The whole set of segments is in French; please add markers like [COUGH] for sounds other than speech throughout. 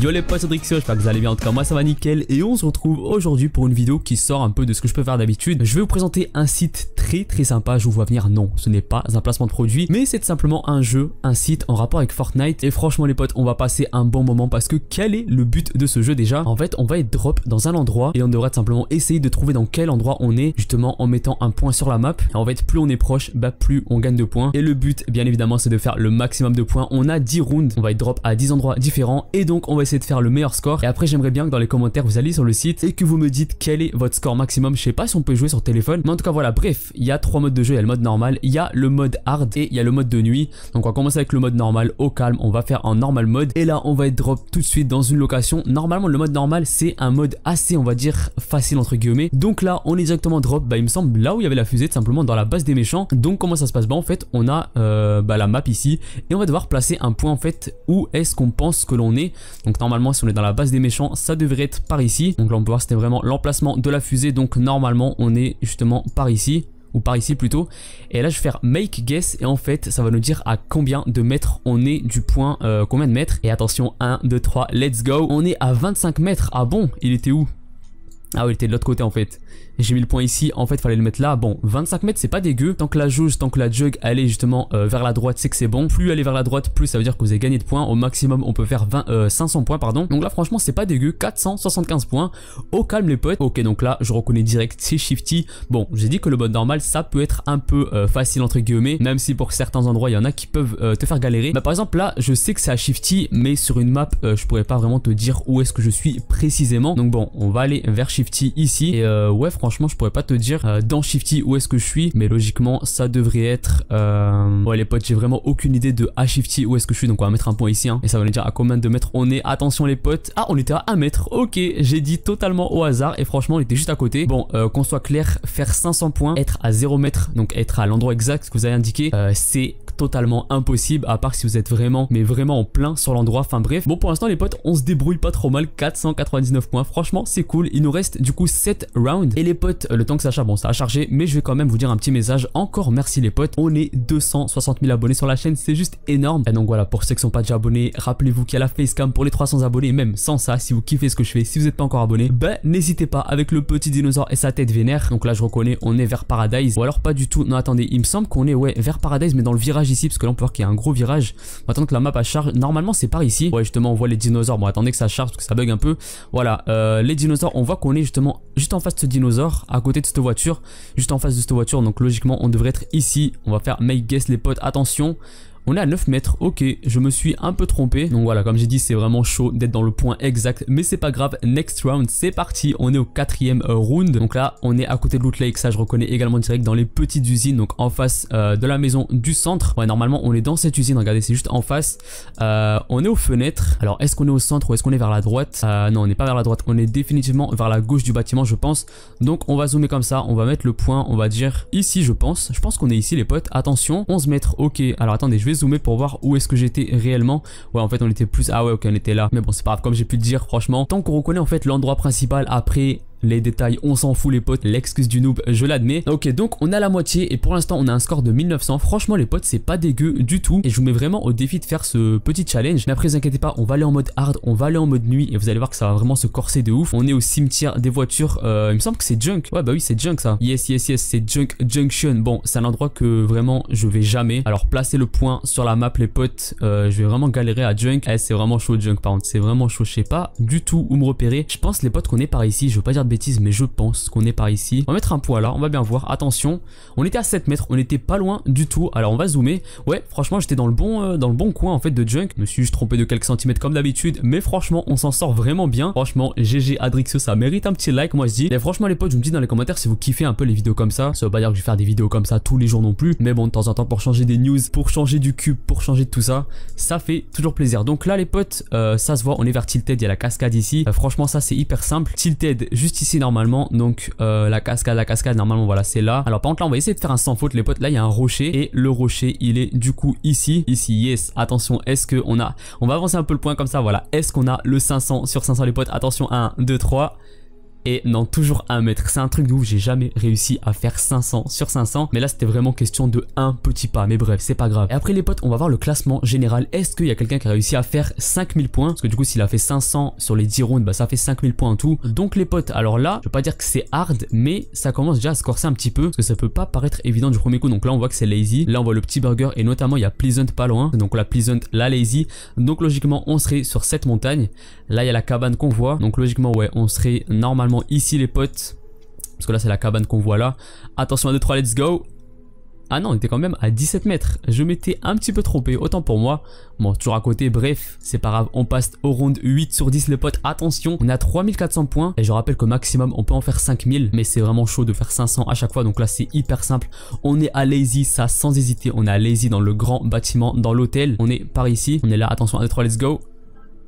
Yo les potes, c'est Drixio, j'espère que vous allez bien, en tout cas moi ça va nickel et on se retrouve aujourd'hui pour une vidéo qui sort un peu de ce que je peux faire d'habitude. Je vais vous présenter un site très très sympa, je vous vois venir, non, ce n'est pas un placement de produit, mais c'est simplement un jeu, un site en rapport avec Fortnite et franchement les potes, on va passer un bon moment parce que quel est le but de ce jeu déjà En fait, on va être drop dans un endroit et on devrait simplement essayer de trouver dans quel endroit on est, justement en mettant un point sur la map. en fait, plus on est proche, bah plus on gagne de points et le but bien évidemment c'est de faire le maximum de points. On a 10 rounds, on va être drop à 10 endroits différents et donc on va essayer de faire le meilleur score. Et après, j'aimerais bien que dans les commentaires, vous alliez sur le site et que vous me dites quel est votre score maximum. Je sais pas si on peut jouer sur téléphone, mais en tout cas, voilà. Bref, il y a trois modes de jeu. Il y a le mode normal, il y a le mode hard et il y a le mode de nuit. Donc, on va commencer avec le mode normal au calme. On va faire en normal mode. Et là, on va être drop tout de suite dans une location. Normalement, le mode normal, c'est un mode assez, on va dire, facile entre guillemets. Donc là, on est directement drop, bah il me semble, là où il y avait la fusée, tout simplement dans la base des méchants. Donc comment ça se passe Bah en fait, on a euh, bah, la map ici et on va devoir placer un point en fait où est-ce qu'on pense que l'on est. Donc Normalement, si on est dans la base des méchants, ça devrait être par ici. Donc là, on peut voir, c'était vraiment l'emplacement de la fusée. Donc normalement, on est justement par ici ou par ici plutôt. Et là, je vais faire make guess et en fait, ça va nous dire à combien de mètres on est du point, euh, combien de mètres. Et attention, 1, 2, 3, let's go. On est à 25 mètres. Ah bon, il était où Ah oui, il était de l'autre côté en fait. J'ai mis le point ici, en fait fallait le mettre là. Bon, 25 mètres c'est pas dégueu. Tant que la jauge, tant que la jug allait justement euh, vers la droite, c'est que c'est bon. Plus elle est vers la droite, plus ça veut dire que vous avez gagné de points. Au maximum on peut faire 20, 500 euh, points, pardon. Donc là franchement c'est pas dégueu, 475 points. Au calme les potes. Ok donc là je reconnais direct c'est shifty. Bon, j'ai dit que le mode normal ça peut être un peu euh, facile entre guillemets. Même si pour certains endroits il y en a qui peuvent te faire galérer. mais bah, par exemple là je sais que c'est à shifty mais sur une map je pourrais pas vraiment te dire où est-ce que je suis précisément. Donc bon on va aller vers shifty ici et ouais, franchement, je pourrais pas te dire euh, dans Shifty où est-ce que je suis, mais logiquement, ça devrait être... Euh... Ouais, les potes, j'ai vraiment aucune idée de à Shifty où est-ce que je suis, donc on va mettre un point ici, hein, et ça va nous dire à combien de mètres on est. Attention les potes, ah, on était à 1 mètre, ok, j'ai dit totalement au hasard, et franchement, on était juste à côté. Bon, euh, qu'on soit clair, faire 500 points, être à 0 mètre, donc être à l'endroit exact que vous avez indiqué, euh, c'est totalement impossible à part si vous êtes vraiment mais vraiment en plein sur l'endroit. Enfin bref, bon pour l'instant les potes on se débrouille pas trop mal, 499 points, franchement c'est cool. Il nous reste du coup 7 rounds et les potes, le temps que ça charge, bon ça a chargé mais je vais quand même vous dire un petit message, encore merci les potes, on est 260 000 abonnés sur la chaîne, c'est juste énorme. Et donc voilà, pour ceux qui sont pas déjà abonnés, rappelez-vous qu'il y a la facecam pour les 300 abonnés même sans ça, si vous kiffez ce que je fais, si vous n'êtes pas encore abonné, ben n'hésitez pas avec le petit dinosaure et sa tête vénère. Donc là je reconnais on est vers Paradise ou alors pas du tout, non attendez, il me semble qu'on est ouais vers Paradise mais dans le virage ici parce que là on peut voir qu'il y a un gros virage. On va attendre que la map à charge. Normalement c'est par ici. Ouais justement on voit les dinosaures. Bon attendez que ça charge parce que ça bug un peu. Voilà euh, les dinosaures. On voit qu'on est justement juste en face de ce dinosaure à côté de cette voiture. Juste en face de cette voiture. Donc logiquement on devrait être ici. On va faire make guess les potes. Attention. On est à 9 mètres, ok, je me suis un peu trompé. Donc voilà, comme j'ai dit, c'est vraiment chaud d'être dans le point exact, mais c'est pas grave. Next round, c'est parti, on est au quatrième euh, round. Donc là, on est à côté de l'Outlake, ça je reconnais également direct dans les petites usines, donc en face euh, de la maison du centre. Ouais, normalement, on est dans cette usine, regardez, c'est juste en face. Euh, on est aux fenêtres. Alors, est-ce qu'on est au centre ou est-ce qu'on est vers la droite Non, on n'est pas vers la droite, on est définitivement vers la gauche du bâtiment, je pense. Donc on va zoomer comme ça, on va mettre le point, on va dire ici, je pense. Je pense qu'on est ici, les potes. Attention, 11 mètres, ok. Alors attendez, je vais pour voir où est-ce que j'étais réellement. Ouais, en fait, on était plus... Ah ouais, ok, on était là. Mais bon, c'est pas grave, comme j'ai pu le dire, franchement, tant qu'on reconnaît en fait l'endroit principal après les détails, on s'en fout les potes, l'excuse du noob, je l'admets. Ok, donc on a la moitié et pour l'instant on a un score de 1900. Franchement les potes, c'est pas dégueu du tout et je vous mets vraiment au défi de faire ce petit challenge. Mais après, vous inquiétez pas, on va aller en mode hard, on va aller en mode nuit et vous allez voir que ça va vraiment se corser de ouf. On est au cimetière des voitures, euh, il me semble que c'est junk. Ouais bah oui, c'est junk ça. Yes, yes, yes, c'est junk junction. Bon, c'est un endroit que vraiment je vais jamais. Alors placer le point sur la map les potes, euh, je vais vraiment galérer à junk. Eh, c'est vraiment chaud junk par contre, c'est vraiment chaud, je sais pas du tout où me repérer. Je pense les potes qu'on est par ici, je veux pas dire bêtise, mais je pense qu'on est par ici. On va mettre un poids là, on va bien voir. Attention, on était à 7 mètres, on était pas loin du tout. Alors on va zoomer. Ouais, franchement, j'étais dans le bon euh, dans le bon coin en fait de junk. Je me suis juste trompé de quelques centimètres comme d'habitude, mais franchement, on s'en sort vraiment bien. Franchement, GG Adrixio, ça mérite un petit like, moi je dis. Et franchement les potes, je me dis dans les commentaires si vous kiffez un peu les vidéos comme ça. Ça veut pas dire que je vais faire des vidéos comme ça tous les jours non plus, mais bon, de temps en temps pour changer des news, pour changer du cube, pour changer de tout ça, ça fait toujours plaisir. Donc là les potes, euh, ça se voit, on est vers Tilted, il y a la cascade ici. Euh, franchement, ça c'est hyper simple. Tilted, juste ici normalement. Donc euh, la cascade, la cascade, normalement voilà, c'est là. Alors par contre là, on va essayer de faire un sans faute les potes. Là, il y a un rocher et le rocher, il est du coup ici. Ici, yes. Attention, est-ce que on a... On va avancer un peu le point comme ça, voilà. Est-ce qu'on a le 500 sur 500 les potes Attention, 1, 2, 3 et non toujours un mètre. C'est un truc de ouf, j'ai jamais réussi à faire 500 sur 500, mais là c'était vraiment question de un petit pas, mais bref, c'est pas grave. Et après les potes, on va voir le classement général. Est-ce qu'il y a quelqu'un qui a réussi à faire 5000 points Parce que du coup, s'il a fait 500 sur les 10 rounds, bah ça fait 5000 points en tout. Donc les potes, alors là, je veux pas dire que c'est hard, mais ça commence déjà à se corser un petit peu, parce que ça peut pas paraître évident du premier coup. Donc là, on voit que c'est lazy. Là, on voit le petit burger, et notamment, il y a Pleasant pas loin. Donc la Pleasant, la lazy. Donc logiquement, on serait sur cette montagne. Là, il y a la cabane qu'on voit. Donc logiquement, ouais, on serait normalement ici les potes. Parce que là c'est la cabane qu'on voit là. Attention à 2, 3, let's go. Ah non, on était quand même à 17 mètres. Je m'étais un petit peu trompé, autant pour moi. Bon, toujours à côté, bref, c'est pas grave. On passe au round 8 sur 10 les potes. Attention, on a 3400 points. Et je rappelle que maximum, on peut en faire 5000. Mais c'est vraiment chaud de faire 500 à chaque fois. Donc là, c'est hyper simple. On est à Lazy, ça sans hésiter. On est à Lazy dans le grand bâtiment, dans l'hôtel. On est par ici. On est là, attention, à 2, 3, let's go.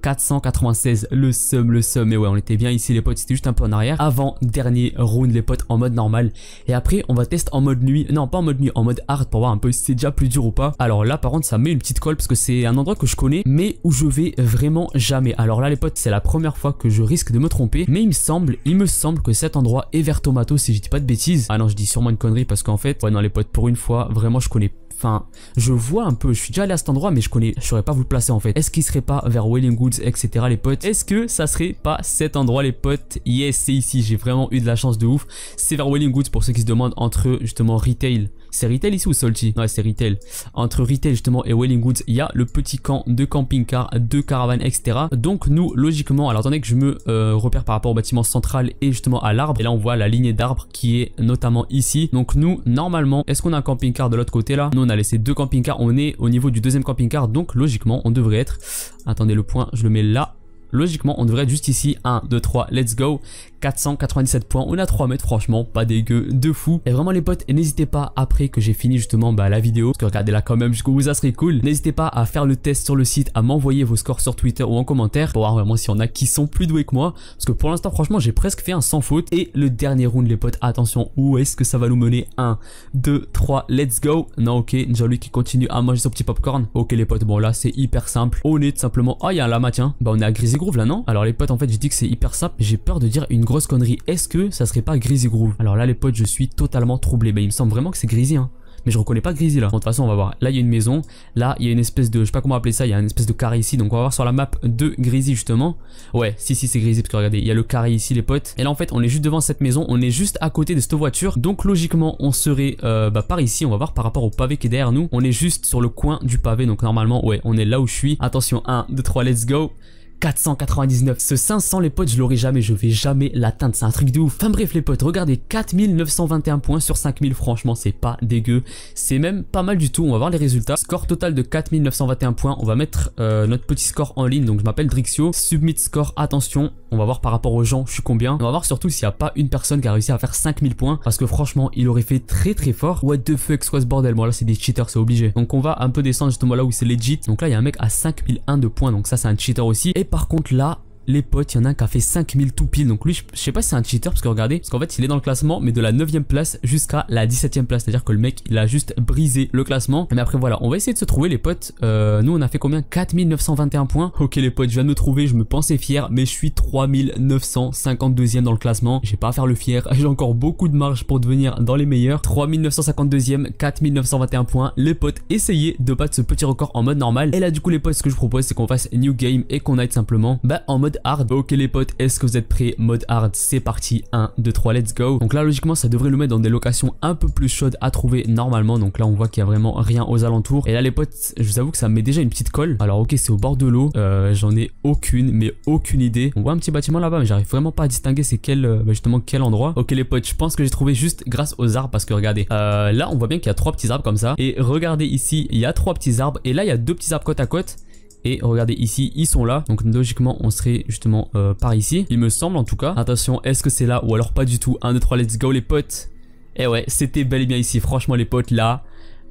496, le sum, le seum et ouais, on était bien ici les potes, c'était juste un peu en arrière. Avant, dernier round les potes en mode normal, et après on va tester en mode nuit, non pas en mode nuit, en mode hard pour voir un peu si c'est déjà plus dur ou pas. Alors là par contre ça met une petite colle parce que c'est un endroit que je connais, mais où je vais vraiment jamais. Alors là les potes, c'est la première fois que je risque de me tromper, mais il me semble, il me semble que cet endroit est vert Tomato si je dis pas de bêtises. Ah non, je dis sûrement une connerie parce qu'en fait, ouais non les potes, pour une fois, vraiment je connais enfin, je vois un peu, je suis déjà allé à cet endroit, mais je connais, je saurais pas vous le placer en fait. Est-ce qu'il serait pas vers Wellingwoods, etc., les potes Est-ce que ça serait pas cet endroit, les potes Yes, c'est ici, j'ai vraiment eu de la chance de ouf. C'est vers Wellingwoods pour ceux qui se demandent entre justement retail. C'est retail ici ou Solti Ouais, c'est retail. Entre retail justement et Wellingwoods, il y a le petit camp de camping-car, de caravane, etc. Donc nous, logiquement, alors attendez que je me euh, repère par rapport au bâtiment central et justement à l'arbre. Et là, on voit la lignée d'arbres qui est notamment ici. Donc nous, normalement, est-ce qu'on a un camping-car de l'autre côté là on a laissé deux camping-cars. On est au niveau du deuxième camping-car, donc logiquement, on devrait être... Attendez, le point, je le mets là. Logiquement, on devrait être juste ici. 1, 2, 3, let's go. 497 points, on a 3 mètres, franchement, pas dégueu, de fou. Et vraiment les potes, n'hésitez pas après que j'ai fini justement bah, la vidéo, parce que regardez là quand même jusqu'au bout, ça serait cool. N'hésitez pas à faire le test sur le site, à m'envoyer vos scores sur Twitter ou en commentaire, pour voir vraiment s'il y en a qui sont plus doués que moi, parce que pour l'instant, franchement, j'ai presque fait un sans faute. Et le dernier round, les potes, attention, où est-ce que ça va nous mener 1, 2, 3, let's go. Non, ok, déjà lui qui continue à manger son petit popcorn. Ok les potes, bon là c'est hyper simple. On est tout simplement, oh il y a un lama tiens, bah on est à et Groove là non Alors les potes en fait j'ai dit que c'est hyper simple, j'ai peur de dire une grosse connerie. Est-ce que ça serait pas grisy Groove Alors là, les potes, je suis totalement troublé. Mais ben, il me semble vraiment que c'est Greasy, hein. Mais je reconnais pas grisy là. de toute façon, on va voir. Là, il y a une maison. Là, il y a une espèce de. Je sais pas comment appeler ça. Il y a une espèce de carré ici. Donc, on va voir sur la map de grisy justement. Ouais, si, si, c'est Greasy. Parce que regardez, il y a le carré ici, les potes. Et là, en fait, on est juste devant cette maison. On est juste à côté de cette voiture. Donc, logiquement, on serait euh, bah, par ici. On va voir par rapport au pavé qui est derrière nous. On est juste sur le coin du pavé. Donc, normalement, ouais, on est là où je suis. Attention, 1, 2, 3, let's go. 499. Ce 500, les potes, je l'aurai jamais, je vais jamais l'atteindre. C'est un truc de ouf. Enfin bref, les potes, regardez, 4921 points sur 5000. Franchement, c'est pas dégueu. C'est même pas mal du tout. On va voir les résultats. Score total de 4921 points. On va mettre euh, notre petit score en ligne. Donc, je m'appelle Drixio. Submit score, attention. On va voir par rapport aux gens, je suis combien. On va voir surtout s'il n'y a pas une personne qui a réussi à faire 5000 points. Parce que franchement, il aurait fait très très fort. What the fuck, quoi ce bordel bon, là, c'est des cheaters, c'est obligé. Donc on va un peu descendre justement là où c'est legit. Donc là, il y a un mec à 5001 de points. Donc ça, c'est un cheater aussi. Et par contre là, les potes, il y en a un qui a fait 5000 tout pile. Donc lui, je, sais pas si c'est un cheater parce que regardez, parce qu'en fait, il est dans le classement, mais de la 9ème place jusqu'à la 17ème place. C'est-à-dire que le mec, il a juste brisé le classement. Mais après, voilà, on va essayer de se trouver, les potes. Euh, nous, on a fait combien 4921 points. Ok, les potes, je viens de me trouver, je me pensais fier, mais je suis 3952ème dans le classement. J'ai pas à faire le fier. [LAUGHS] J'ai encore beaucoup de marge pour devenir dans les meilleurs. 3952 e 4921 points. Les potes, essayez de battre ce petit record en mode normal. Et là, du coup, les potes, ce que je propose, c'est qu'on fasse new game et qu'on aille simplement bah, en mode hard. Ok les potes, est-ce que vous êtes prêts Mode hard, c'est parti. 1, 2, 3, let's go. Donc là, logiquement, ça devrait le mettre dans des locations un peu plus chaudes à trouver normalement. Donc là, on voit qu'il y a vraiment rien aux alentours. Et là, les potes, je vous avoue que ça met déjà une petite colle. Alors ok, c'est au bord de l'eau. Euh, j'en ai aucune, mais aucune idée. On voit un petit bâtiment là-bas, mais j'arrive vraiment pas à distinguer c'est quel, euh, bah, justement, quel endroit. Ok les potes, je pense que j'ai trouvé juste grâce aux arbres parce que regardez, euh, là, on voit bien qu'il y a trois petits arbres comme ça. Et regardez ici, il y a trois petits arbres. Et là, il y a deux petits arbres côte à côte. Et regardez ici, ils sont là. Donc logiquement, on serait justement euh, par ici. Il me semble en tout cas. Attention, est-ce que c'est là ou alors pas du tout 1, 2, 3, let's go les potes. Et eh ouais, c'était bel et bien ici. Franchement les potes, là...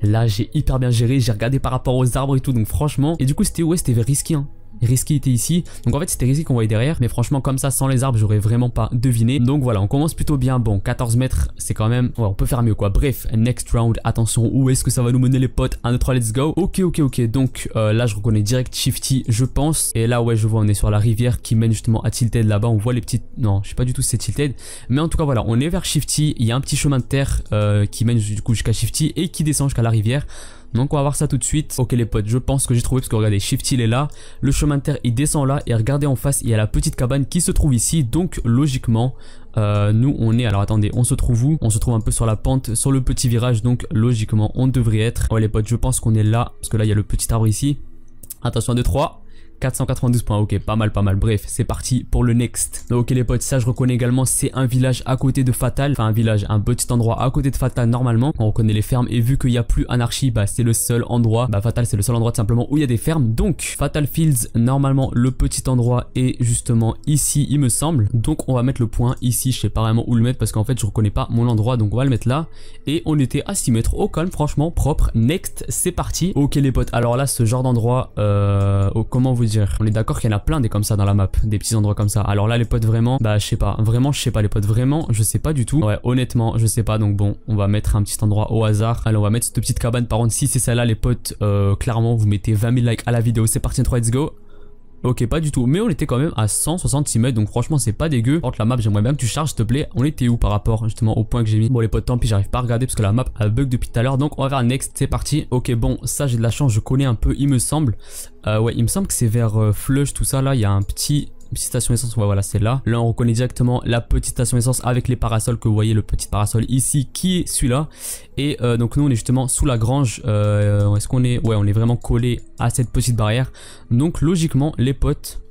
Là j'ai hyper bien géré, j'ai regardé par rapport aux arbres et tout donc franchement et du coup c'était ouais c'était risqué hein. Risky était ici. Donc en fait c'était Risky qu'on voyait derrière. Mais franchement comme ça sans les arbres j'aurais vraiment pas deviné. Donc voilà on commence plutôt bien. Bon 14 mètres c'est quand même... on peut faire mieux quoi. Bref next round attention où est-ce que ça va nous mener les potes 1, 2, 3 let's go. Ok ok ok donc euh, là je reconnais direct Shifty je pense. Et là ouais je vois on est sur la rivière qui mène justement à Tilted là-bas. On voit les petites... Non je sais pas du tout c'est Tilted. Mais en tout cas voilà on est vers Shifty. Il y a un petit chemin de terre euh, qui mène du coup jusqu'à Shifty et qui descend jusqu'à la rivière. Donc on va voir ça tout de suite. Ok les potes, je pense que j'ai trouvé parce que regardez, shift il est là, le chemin de terre il descend là et regardez en face il y a la petite cabane qui se trouve ici. Donc logiquement, euh, nous on est, alors attendez, on se trouve où On se trouve un peu sur la pente, sur le petit virage donc logiquement on devrait être. Ouais les potes, je pense qu'on est là parce que là il y a le petit arbre ici. Attention à 2, 3. 492 points, ok, pas mal, pas mal. Bref, c'est parti pour le next. ok les potes, ça je reconnais également, c'est un village à côté de Fatal. Enfin, un village, un petit endroit à côté de Fatal normalement. On reconnaît les fermes et vu qu'il n'y a plus Anarchie, bah c'est le seul endroit. Bah Fatal, c'est le seul endroit simplement où il y a des fermes. Donc, Fatal Fields, normalement, le petit endroit est justement ici, il me semble. Donc, on va mettre le point ici. Je sais pas vraiment où le mettre parce qu'en fait, je reconnais pas mon endroit. Donc, on va le mettre là. Et on était à 6 mètres au calme, franchement, propre. Next, c'est parti. Ok les potes, alors là, ce genre d'endroit, euh, oh, comment vous on est d'accord qu'il y en a plein des comme ça dans la map, des petits endroits comme ça. Alors là, les potes, vraiment, bah, je sais pas. Vraiment, je sais pas, les potes. Vraiment, je sais pas du tout. Ouais, honnêtement, je sais pas. Donc bon, on va mettre un petit endroit au hasard. Allez, on va mettre cette petite cabane. Par contre, si c'est celle-là, les potes, euh, clairement, vous mettez 20 000 likes à la vidéo. C'est parti, 3, let's go. Ok, pas du tout. Mais on était quand même à 166 mètres, donc franchement, c'est pas dégueu. Porte la map, j'aimerais bien que tu charges, s'il te plaît. On était où par rapport justement au point que j'ai mis Bon, les potes, tant pis, j'arrive pas à regarder parce que la map a bug depuis tout à l'heure. Donc, on va faire next, c'est parti. Ok, bon, ça, j'ai de la chance, je connais un peu, il me semble. Euh, ouais, il me semble que c'est vers euh, Flush, tout ça, là, il y a un petit petite station essence, voilà, celle là. Là, on reconnaît directement la petite station essence avec les parasols que vous voyez, le petit parasol ici qui est celui-là. Et euh, donc nous, on est justement sous la grange. Euh, est-ce qu'on est... Ouais, on est vraiment collé à cette petite barrière. Donc logiquement, les potes,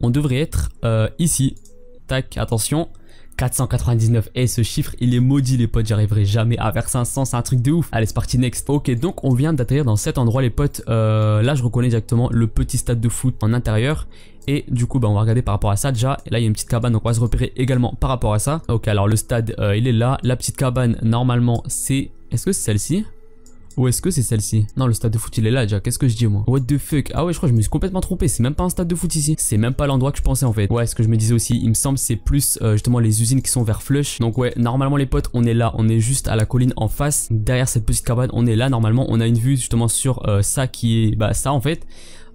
on devrait être euh, ici. Tac, attention. 499 et ce chiffre il est maudit les potes j'arriverai jamais à vers 500 c'est un truc de ouf allez c'est parti next ok donc on vient d'atterrir dans cet endroit les potes là je reconnais directement le petit stade de foot en intérieur et du coup, bah, on va regarder par rapport à ça déjà. Et là, il y a une petite cabane, donc on va se repérer également par rapport à ça. Ok, alors le stade, euh, il est là. La petite cabane, normalement, c'est... Est-ce que c'est celle-ci ou est-ce que c'est celle-ci Non, le stade de foot, il est là déjà. Qu'est-ce que je dis, moi What the fuck Ah ouais, je crois que je me suis complètement trompé. C'est même pas un stade de foot ici. C'est même pas l'endroit que je pensais, en fait. Ouais, ce que je me disais aussi, il me semble, c'est plus euh, justement les usines qui sont vers Flush. Donc ouais, normalement, les potes, on est là. On est juste à la colline en face. Derrière cette petite cabane, on est là. Normalement, on a une vue justement sur euh, ça qui est... Bah, ça, en fait.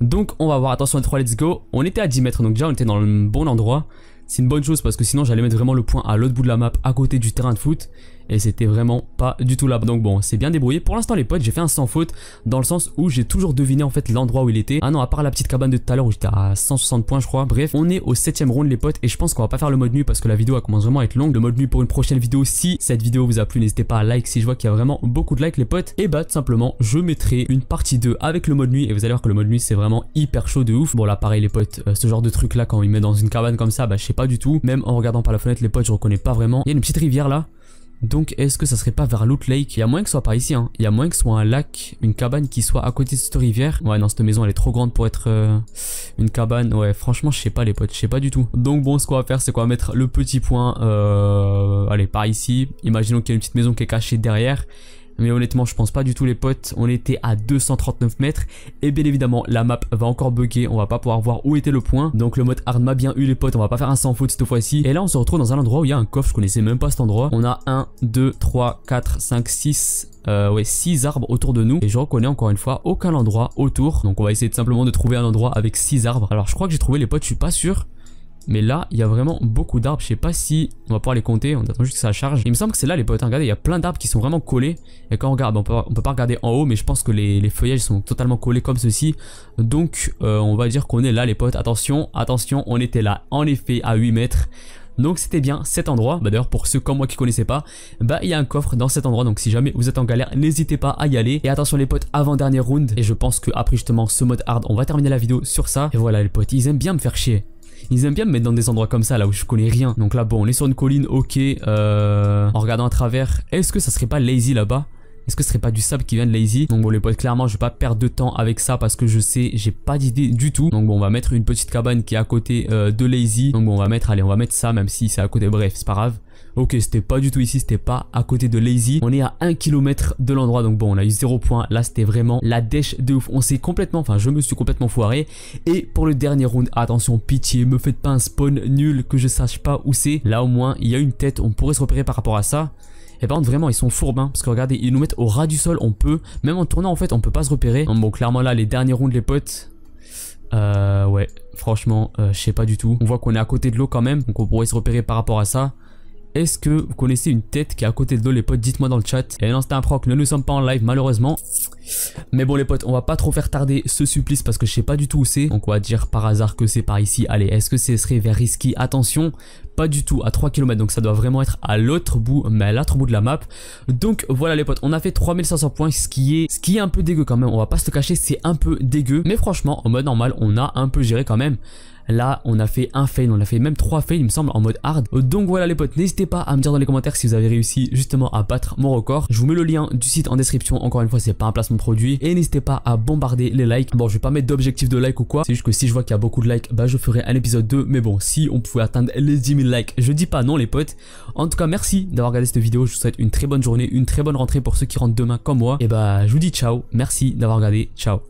Donc on va voir, attention à 3, let's go. On était à 10 mètres, donc déjà on était dans le bon endroit. C'est une bonne chose parce que sinon j'allais mettre vraiment le point à l'autre bout de la map, à côté du terrain de foot et c'était vraiment pas du tout là. Donc bon, c'est bien débrouillé. Pour l'instant les potes, j'ai fait un sans faute dans le sens où j'ai toujours deviné en fait l'endroit où il était. Ah non, à part la petite cabane de tout à l'heure où j'étais à 160 points je crois. Bref, on est au 7 round les potes et je pense qu'on va pas faire le mode nuit parce que la vidéo a commence vraiment à être longue. Le mode nuit pour une prochaine vidéo. Si cette vidéo vous a plu, n'hésitez pas à like si je vois qu'il y a vraiment beaucoup de likes les potes. Et bah tout simplement, je mettrai une partie 2 avec le mode nuit et vous allez voir que le mode nuit c'est vraiment hyper chaud de ouf. Bon là pareil les potes, euh, ce genre de truc là quand il met dans une cabane comme ça, bah je sais pas du tout. Même en regardant par la fenêtre les potes, je reconnais pas vraiment. Il y a une petite rivière là. Donc est-ce que ça serait pas vers Loot Lake Il y a moyen que ce soit par ici, hein. Il y a moyen que ce soit un lac, une cabane qui soit à côté de cette rivière. Ouais, non, cette maison elle est trop grande pour être euh, une cabane. Ouais, franchement, je sais pas les potes, je sais pas du tout. Donc bon, ce qu'on va faire, c'est qu'on va mettre le petit point, euh, allez, par ici. Imaginons qu'il y a une petite maison qui est cachée derrière. Mais honnêtement, je pense pas du tout les potes. On était à 239 mètres. Et bien évidemment, la map va encore bugger. On va pas pouvoir voir où était le point. Donc le mode hard bien eu les potes. On va pas faire un sans faute cette fois-ci. Et là, on se retrouve dans un endroit où il y a un coffre. Je connaissais même pas cet endroit. On a 1, 2, 3, 4, 5, 6, ouais, 6 arbres autour de nous et je reconnais encore une fois aucun endroit autour donc on va essayer de simplement de trouver un endroit avec 6 arbres alors je crois que j'ai trouvé les potes je suis pas sûr mais là, il y a vraiment beaucoup d'arbres. Je sais pas si on va pouvoir les compter. On attend juste que ça charge. Il me semble que c'est là les potes. Regardez, il y a plein d'arbres qui sont vraiment collés. Et quand on regarde, on peut, pas regarder en haut, mais je pense que les, feuillages sont totalement collés comme ceci. Donc, euh, on va dire qu'on est là les potes. Attention, attention, on était là. En effet, à 8 mètres. Donc c'était bien cet endroit, bah, d'ailleurs pour ceux comme moi qui connaissaient pas, bah il y a un coffre dans cet endroit donc si jamais vous êtes en galère n'hésitez pas à y aller. Et attention les potes avant dernier round et je pense que après justement ce mode hard on va terminer la vidéo sur ça. Et voilà les potes ils aiment bien me faire chier. Ils aiment bien me mettre dans des endroits comme ça, là où je connais rien. Donc là, bon, on est sur une colline, ok. Euh, en regardant à travers, est-ce que ça serait pas lazy là-bas est-ce que ce serait pas du sable qui vient de Lazy Donc bon les potes clairement je vais pas perdre de temps avec ça parce que je sais j'ai pas d'idée du tout Donc bon on va mettre une petite cabane qui est à côté euh, de Lazy Donc bon on va mettre allez on va mettre ça même si c'est à côté bref c'est pas grave Ok, c'était pas du tout ici, c'était pas à côté de Lazy. On est à 1 km de l'endroit, donc bon, on a eu 0 points. Là, c'était vraiment la dèche de ouf. On s'est complètement, enfin, je me suis complètement foiré. Et pour le dernier round, attention, pitié, me faites pas un spawn nul que je sache pas où c'est. Là, au moins, il y a une tête, on pourrait se repérer par rapport à ça. Et par contre vraiment ils sont fourbes hein, parce que regardez ils nous mettent au ras du sol on peut même en tournant en fait on peut pas se repérer. Bon clairement là les derniers rounds les potes euh ouais franchement euh, je sais pas du tout. On voit qu'on est à côté de l'eau quand même donc on pourrait se repérer par rapport à ça. Est-ce que vous connaissez une tête qui est à côté de l'eau les potes Dites-moi dans le chat. Et eh non c'était un proc, ne sommes pas en live malheureusement. Mais bon les potes, on va pas trop faire tarder ce supplice parce que je sais pas du tout où c'est. Donc on va dire par hasard que c'est par ici. Allez, est-ce que ce serait vers Risky Attention, pas du tout à 3 km. Donc ça doit vraiment être à l'autre bout, mais à l'autre bout de la map. Donc voilà les potes, on a fait 3500 points, ce qui est, ce qui est un peu dégueu quand même. On va pas se le cacher, c'est un peu dégueu. Mais franchement, en mode normal, on a un peu géré quand même. Là, on a fait un fail, on a fait même trois fails, il me semble, en mode hard. Donc voilà les potes, n'hésitez pas à me dire dans les commentaires si vous avez réussi justement à battre mon record. Je vous mets le lien du site en description. Encore une fois, c'est pas un placement produit. Et n'hésitez pas à bombarder les likes. Bon, je vais pas mettre d'objectif de like ou quoi. C'est juste que si je vois qu'il y a beaucoup de likes, bah je ferai un épisode 2. Mais bon, si on pouvait atteindre les 10 000 likes, je dis pas non les potes. En tout cas, merci d'avoir regardé cette vidéo. Je vous souhaite une très bonne journée, une très bonne rentrée pour ceux qui rentrent demain comme moi. Et bah, je vous dis ciao. Merci d'avoir regardé. Ciao.